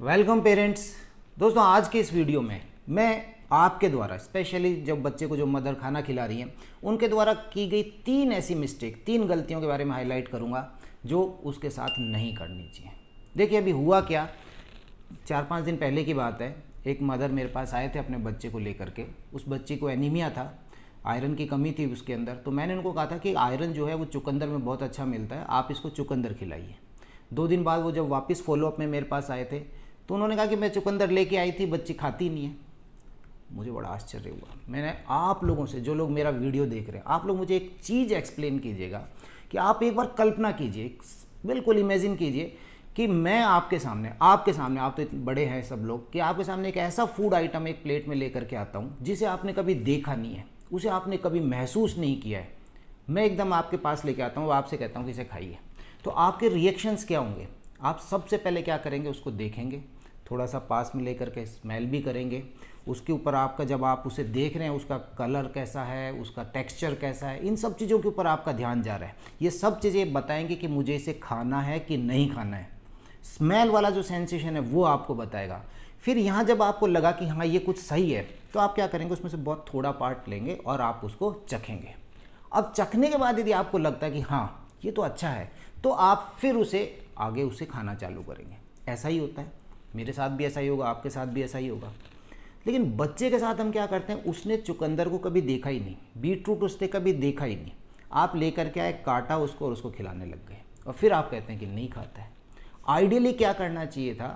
welcome parents दोस्तों आज के इस वीडियो में मैं आपके द्वारा स्पेशली जब बच्चे को जो मदर खाना खिला रही हैं उनके द्वारा की गई तीन ऐसी मिस्टेक तीन गलतियों के बारे में हाईलाइट करूँगा जो उसके साथ नहीं करनी चाहिए देखिए अभी हुआ क्या चार पाँच दिन पहले की बात है एक मदर मेरे पास आए थे अपने बच्चे को लेकर के उस बच्चे को एनीमिया था आयरन की कमी थी उसके अंदर तो मैंने उनको कहा था कि आयरन जो है वो चुकंदर में बहुत अच्छा मिलता है आप इसको चुकंदर खिलाइए दो दिन बाद वो जब वापस फॉलोअप में मेरे पास आए थे तो उन्होंने कहा कि मैं चुकंदर लेके आई थी बच्ची खाती नहीं है मुझे बड़ा आश्चर्य हुआ मैंने आप लोगों से जो लोग मेरा वीडियो देख रहे हैं आप लोग मुझे एक चीज़ एक्सप्लेन कीजिएगा कि आप एक बार कल्पना कीजिए बिल्कुल इमेजिन कीजिए कि मैं आपके सामने आपके सामने आप तो इतने बड़े हैं सब लोग कि आपके सामने एक ऐसा फूड आइटम एक प्लेट में लेकर के आता हूँ जिसे आपने कभी देखा नहीं है उसे आपने कभी महसूस नहीं किया है मैं एकदम आपके पास लेके आता हूँ आपसे कहता हूँ कि इसे खाइए तो आपके रिएक्शंस क्या होंगे आप सबसे पहले क्या करेंगे उसको देखेंगे थोड़ा सा पास में लेकर के स्मेल भी करेंगे उसके ऊपर आपका जब आप उसे देख रहे हैं उसका कलर कैसा है उसका टेक्सचर कैसा है इन सब चीज़ों के ऊपर आपका ध्यान जा रहा है ये सब चीज़ें बताएंगे कि मुझे इसे खाना है कि नहीं खाना है स्मेल वाला जो सेंसेशन है वो आपको बताएगा फिर यहाँ जब आपको लगा कि हाँ ये कुछ सही है तो आप क्या करेंगे उसमें से बहुत थोड़ा पार्ट लेंगे और आप उसको चखेंगे अब चखने के बाद यदि आपको लगता है कि हाँ ये तो अच्छा है तो आप फिर उसे आगे उसे खाना चालू करेंगे ऐसा ही होता है मेरे साथ भी ऐसा ही होगा आपके साथ भी ऐसा ही होगा लेकिन बच्चे के साथ हम क्या करते हैं उसने चुकंदर को कभी देखा ही नहीं बीट रूट उसने कभी देखा ही नहीं आप लेकर के आए काटा उसको और उसको खिलाने लग गए और फिर आप कहते हैं कि नहीं खाता है आइडियली क्या करना चाहिए था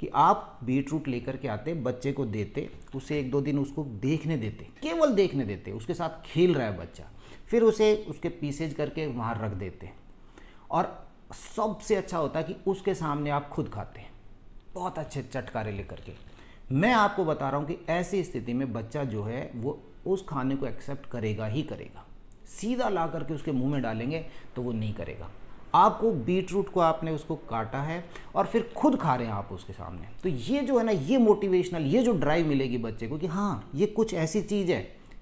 कि आप बीट रूट लेकर के आते बच्चे को देते उसे एक दो दिन उसको देखने देते केवल देखने देते उसके साथ खेल रहा है बच्चा फिर उसे उसके पीसेज करके वहाँ रख देते और सबसे अच्छा होता है कि उसके सामने आप खुद खाते हैं बहुत अच्छे चटकारे लेकर के मैं आपको बता रहा हूँ कि ऐसी स्थिति में बच्चा जो है वो उस खाने को एक्सेप्ट करेगा ही करेगा सीधा ला करके उसके मुंह में डालेंगे तो वो नहीं करेगा आपको बीट रूट को आपने उसको काटा है और फिर खुद खा रहे हैं आप उसके सामने तो ये जो है ना ये मोटिवेशनल ये जो ड्राइव मिलेगी बच्चे को कि हाँ ये कुछ ऐसी चीज़ है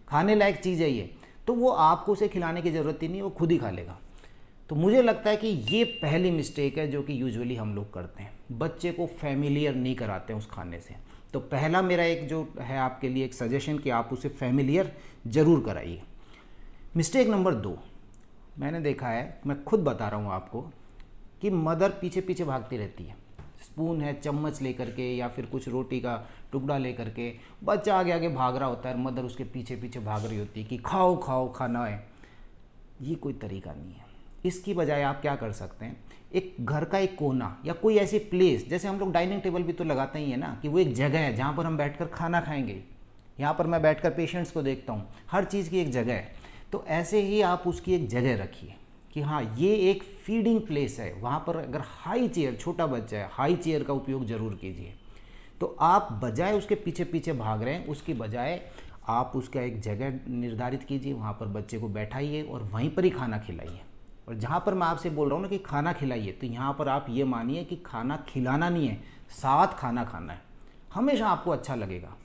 खाने लायक चीज़ है ये तो वो आपको उसे खिलाने की ज़रूरत ही नहीं वो खुद ही खा लेगा तो मुझे लगता है कि ये पहली मिस्टेक है जो कि यूजुअली हम लोग करते हैं बच्चे को फैमिलियर नहीं कराते हैं उस खाने से तो पहला मेरा एक जो है आपके लिए एक सजेशन कि आप उसे फैमिलियर ज़रूर कराइए मिस्टेक नंबर दो मैंने देखा है मैं खुद बता रहा हूँ आपको कि मदर पीछे पीछे भागती रहती है स्पून है चम्मच लेकर के या फिर कुछ रोटी का टुकड़ा लेकर के बच्चा आगे आगे भाग रहा होता है मदर उसके पीछे पीछे भाग रही होती है कि खाओ खाओ खाना है ये कोई तरीका नहीं है इसकी बजाय आप क्या कर सकते हैं एक घर का एक कोना या कोई ऐसी प्लेस जैसे हम लोग डाइनिंग टेबल भी तो लगाते ही है ना कि वो एक जगह है जहाँ पर हम बैठकर खाना खाएंगे यहाँ पर मैं बैठकर पेशेंट्स को देखता हूँ हर चीज़ की एक जगह है तो ऐसे ही आप उसकी एक जगह रखिए कि हाँ ये एक फीडिंग प्लेस है वहाँ पर अगर हाई चेयर छोटा बच्चा है हाई चेयर का उपयोग ज़रूर कीजिए तो आप बजाय उसके पीछे पीछे भाग रहे हैं उसकी बजाय आप उसका एक जगह निर्धारित कीजिए वहाँ पर बच्चे को बैठाइए और वहीं पर ही खाना खिलाइए और जहाँ पर मैं आपसे बोल रहा हूँ ना कि खाना खिलाइए तो यहाँ पर आप ये मानिए कि खाना खिलाना नहीं है साथ खाना खाना है हमेशा आपको अच्छा लगेगा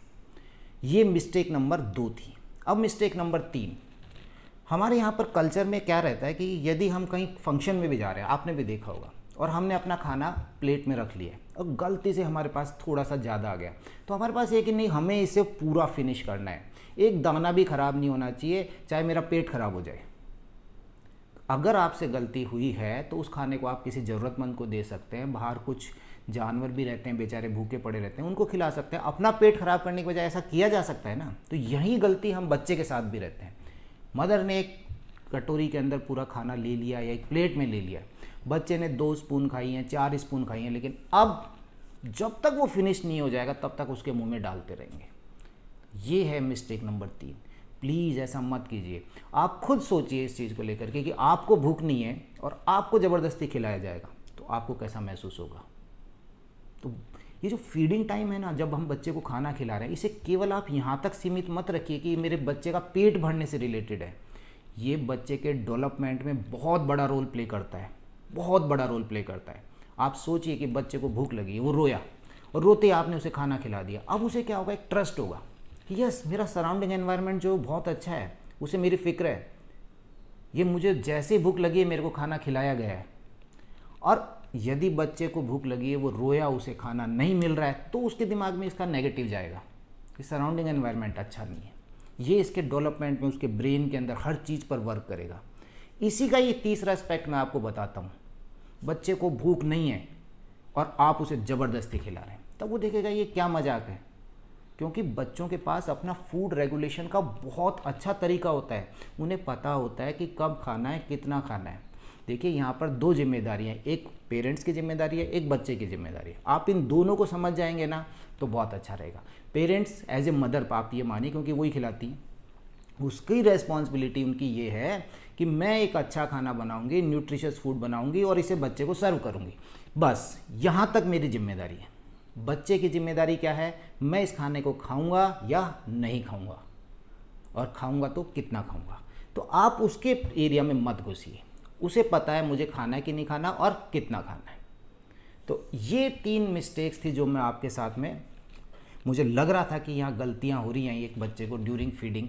ये मिस्टेक नंबर दो थी अब मिस्टेक नंबर तीन हमारे यहाँ पर कल्चर में क्या रहता है कि यदि हम कहीं फंक्शन में भी जा रहे हैं आपने भी देखा होगा और हमने अपना खाना प्लेट में रख लिया और गलती से हमारे पास थोड़ा सा ज़्यादा आ गया तो हमारे पास ये कि नहीं हमें इसे पूरा फिनिश करना है एक दाना भी ख़राब नहीं होना चाहिए चाहे मेरा पेट ख़राब हो जाए अगर आपसे गलती हुई है तो उस खाने को आप किसी ज़रूरतमंद को दे सकते हैं बाहर कुछ जानवर भी रहते हैं बेचारे भूखे पड़े रहते हैं उनको खिला सकते हैं अपना पेट खराब करने की बजाय ऐसा किया जा सकता है ना तो यही गलती हम बच्चे के साथ भी रहते हैं मदर ने एक कटोरी के अंदर पूरा खाना ले लिया या एक प्लेट में ले लिया बच्चे ने दो स्पून खाई हैं चार स्पून खाई हैं लेकिन अब जब तक वो फिनिश नहीं हो जाएगा तब तक उसके मुंह में डालते रहेंगे ये है मिस्टेक नंबर तीन प्लीज़ ऐसा मत कीजिए आप खुद सोचिए इस चीज़ को लेकर के कि आपको भूख नहीं है और आपको ज़बरदस्ती खिलाया जाएगा तो आपको कैसा महसूस होगा तो ये जो फीडिंग टाइम है ना जब हम बच्चे को खाना खिला रहे हैं इसे केवल आप यहाँ तक सीमित मत रखिए कि मेरे बच्चे का पेट भरने से रिलेटेड है ये बच्चे के डेवलपमेंट में बहुत बड़ा रोल प्ले करता है बहुत बड़ा रोल प्ले करता है आप सोचिए कि बच्चे को भूख लगी वो रोया और रोते आपने उसे खाना खिला दिया अब उसे क्या होगा एक ट्रस्ट होगा कि यस मेरा सराउंडिंग एनवायरनमेंट जो बहुत अच्छा है उसे मेरी फ़िक्र है ये मुझे जैसे भूख लगी है मेरे को खाना खिलाया गया है और यदि बच्चे को भूख लगी है वो रोया उसे खाना नहीं मिल रहा है तो उसके दिमाग में इसका नेगेटिव जाएगा कि सराउंडिंग एनवायरनमेंट अच्छा नहीं है ये इसके डेवलपमेंट में उसके ब्रेन के अंदर हर चीज़ पर वर्क करेगा इसी का ये तीसरा एस्पेक्ट मैं आपको बताता हूँ बच्चे को भूख नहीं है और आप उसे ज़बरदस्ती खिला रहे हैं तब वो देखेगा ये क्या मजाक है क्योंकि बच्चों के पास अपना फूड रेगुलेशन का बहुत अच्छा तरीका होता है उन्हें पता होता है कि कब खाना है कितना खाना है देखिए यहाँ पर दो जिम्मेदारियाँ हैं एक पेरेंट्स की जिम्मेदारी है एक बच्चे की जिम्मेदारी है आप इन दोनों को समझ जाएंगे ना तो बहुत अच्छा रहेगा पेरेंट्स एज ए मदर आप ये मानिए क्योंकि वही खिलाती हैं उसकी रेस्पॉन्सिबिलिटी उनकी ये है कि मैं एक अच्छा खाना बनाऊंगी न्यूट्रिशियस फूड बनाऊंगी और इसे बच्चे को सर्व करूंगी बस यहाँ तक मेरी जिम्मेदारी है बच्चे की जिम्मेदारी क्या है मैं इस खाने को खाऊंगा या नहीं खाऊंगा और खाऊंगा तो कितना खाऊंगा तो आप उसके एरिया में मत घुसिए उसे पता है मुझे खाना है कि नहीं खाना और कितना खाना है तो ये तीन मिस्टेक्स थी जो मैं आपके साथ में मुझे लग रहा था कि यहाँ गलतियाँ हो रही हैं एक बच्चे को ड्यूरिंग फीडिंग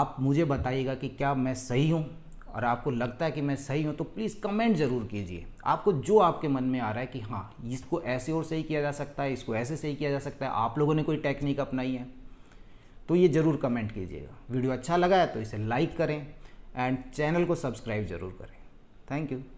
आप मुझे बताइएगा कि क्या मैं सही हूँ और आपको लगता है कि मैं सही हूँ तो प्लीज़ कमेंट ज़रूर कीजिए आपको जो आपके मन में आ रहा है कि हाँ इसको ऐसे और सही किया जा सकता है इसको ऐसे सही किया जा सकता है आप लोगों ने कोई टेक्निक अपनाई है तो ये ज़रूर कमेंट कीजिएगा वीडियो अच्छा लगा है तो इसे लाइक करें एंड चैनल को सब्सक्राइब ज़रूर करें थैंक यू